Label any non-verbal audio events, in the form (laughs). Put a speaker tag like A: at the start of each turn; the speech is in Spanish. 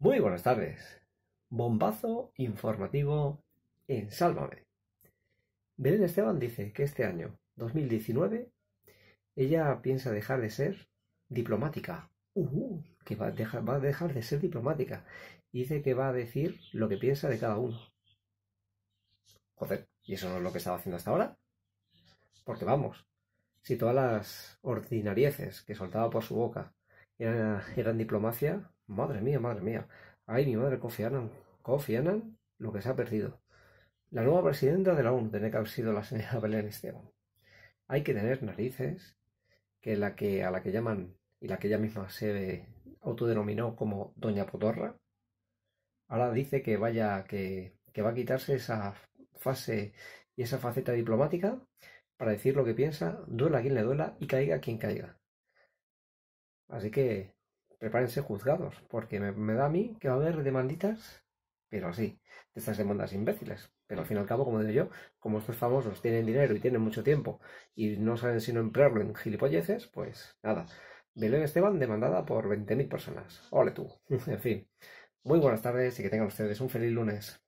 A: Muy buenas tardes. Bombazo informativo en Sálvame. Belén Esteban dice que este año, 2019, ella piensa dejar de ser diplomática. Uh, que va a, dejar, de ser diplomática. Y dice que va a decir lo que piensa de cada uno. Joder, ¿y eso no es lo que estaba haciendo hasta ahora? Porque vamos, si todas las ordinarieces que soltaba por su boca eran diplomacia, Madre mía, madre mía. Ay, mi madre, Kofi Annan. Kofi Annan, lo que se ha perdido. La nueva presidenta de la UN tiene que haber sido la señora (laughs) Belén Esteban. Hay que tener narices que la que a la que llaman y la que ella misma se autodenominó como Doña Potorra, ahora dice que vaya, que, va a quitarse esa fase y esa faceta diplomática para decir lo que piensa, duela quien le duela y caiga quien caiga. Así que prepárense juzgados, porque me, da a mí que va a haber demanditas, pero así, de estas demandas imbéciles. Pero al fin y al cabo, como digo yo, como estos famosos tienen dinero y tienen mucho tiempo y no saben sino emplearlo en gilipolleces, pues nada. Belén Esteban demandada por 20.000 personas. Ole tú. (laughs) en fin. Muy buenas tardes y que tengan ustedes un feliz lunes.